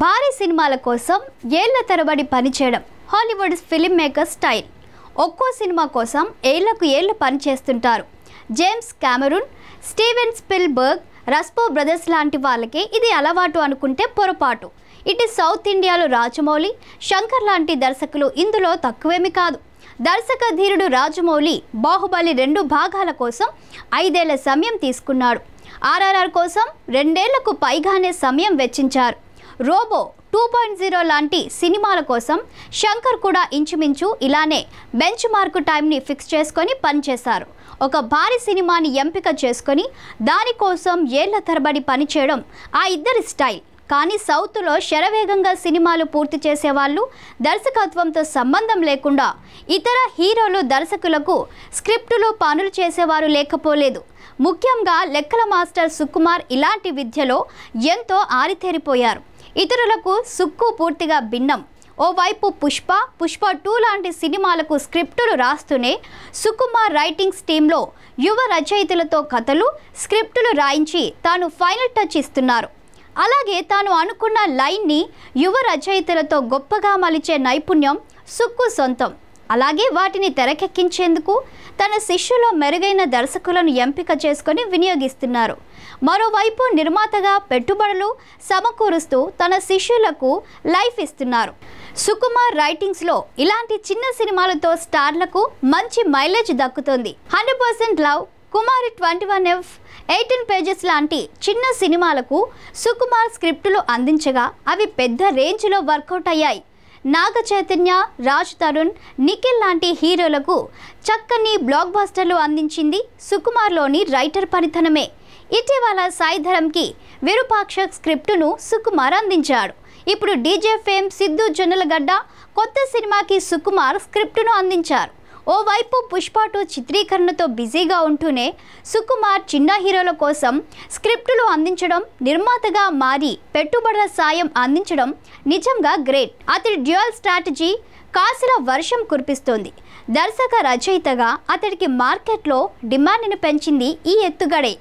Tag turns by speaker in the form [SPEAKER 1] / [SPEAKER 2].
[SPEAKER 1] భారీ సినిమాల కోసం ఏళ్ల తరబడి పనిచేయడం హాలీవుడ్ ఫిలిం మేకర్ స్టైల్ ఒక్కో సినిమా కోసం ఏళ్లకు ఏళ్లు పనిచేస్తుంటారు James Cameron Steven Spielberg Russo brothers లాంటి వాళ్ళకి ఇది అలవాటు అనుకుంటే పొరపాటు ఇటు సౌత్ ఇండియాలో రాజమౌళి శంకర్ లాంటి దర్శకులు ఇందులో తక్కువేమీ కాదు దర్శక ధీరుడు రాజమౌళి బాహుబలి రెండు భాగాల కోసం ఐదేళ్ల సమయం తీసుకున్నాడు ఆర్ఆర్ఆర్ కోసం రెండేళ్లకు పైగానే సమయం వెచ్చించారు రోబో టూ పాయింట్ జీరో లాంటి సినిమాల కోసం శంకర్ కూడా ఇంచుమించు ఇలానే బెంచ్ మార్క్ టైంని ఫిక్స్ చేసుకొని పనిచేశారు ఒక భారీ సినిమాని ఎంపిక చేసుకొని దానికోసం ఏళ్ల తరబడి పనిచేయడం ఆ ఇద్దరి స్టైల్ కానీ సౌత్లో శరవేగంగా సినిమాలు పూర్తి చేసేవాళ్ళు దర్శకత్వంతో సంబంధం లేకుండా ఇతర హీరోలు దర్శకులకు స్క్రిప్టులు పనులు చేసేవారు లేకపోలేదు ముఖ్యంగా లెక్కల మాస్టర్ సుకుమార్ ఇలాంటి విద్యలో ఎంతో ఆరితేరిపోయారు ఇతరులకు సుక్కు పూర్తిగా భిన్నం ఓవైపు పుష్ప పుష్ప టూ లాంటి సినిమాలకు స్క్రిప్టులు రాస్తూనే సుకుమార్ రైటింగ్స్ టీంలో యువ రచయితలతో కథలు స్క్రిప్టులు రాయించి తాను ఫైనల్ టచ్ ఇస్తున్నారు అలాగే తాను అనుకున్న లైన్ని యువ రచయితలతో గొప్పగా మలిచే నైపుణ్యం సుక్కు సొంతం అలాగే వాటిని తెరకెక్కించేందుకు తన శిష్యులో మెరుగైన దర్శకులను ఎంపిక చేసుకొని వినియోగిస్తున్నారు మరోవైపు నిర్మాతగా పెట్టుబడులు సమకూరుస్తూ తన శిష్యులకు లైఫ్ ఇస్తున్నారు సుకుమార్ రైటింగ్స్లో ఇలాంటి చిన్న సినిమాలతో స్టార్లకు మంచి మైలేజ్ దక్కుతుంది హండ్రెడ్ పర్సెంట్ లవ్ కుమారి ట్వంటీ వన్ ఎఫ్ ఎయిటీన్ పేజెస్ లాంటి చిన్న సినిమాలకు సుకుమార్ స్క్రిప్టులు అందించగా అవి పెద్ద రేంజ్లో వర్కౌట్ అయ్యాయి నాగ చైతన్య రాజ్ తరుణ్ నిఖిల్ లాంటి హీరోలకు చక్కని బ్లాక్ బాస్టర్లు అందించింది సుకుమార్లోని రైటర్ పనితనమే ఇటీవల సాయిధరంకి విరూపాక్ష స్క్రిప్టును సుకుమార్ అందించాడు ఇప్పుడు డీజే ఫేమ్ సిద్ధు జొన్నలగడ్డ కొత్త సినిమాకి సుకుమార్ స్క్రిప్టును అందించారు ఓవైపు పుష్ప టూ చిత్రీకరణతో బిజీగా ఉంటూనే సుకుమార్ చిన్న హీరోల కోసం స్క్రిప్టులు అందించడం నిర్మాతగా మారి పెట్టుబడుల సాయం అందించడం నిజంగా గ్రేట్ అతడి డ్యూయల్ స్ట్రాటజీ కాసిన వర్షం కురిపిస్తోంది దర్శక రచయితగా అతడికి మార్కెట్లో డిమాండ్ను పెంచింది ఈ ఎత్తుగడే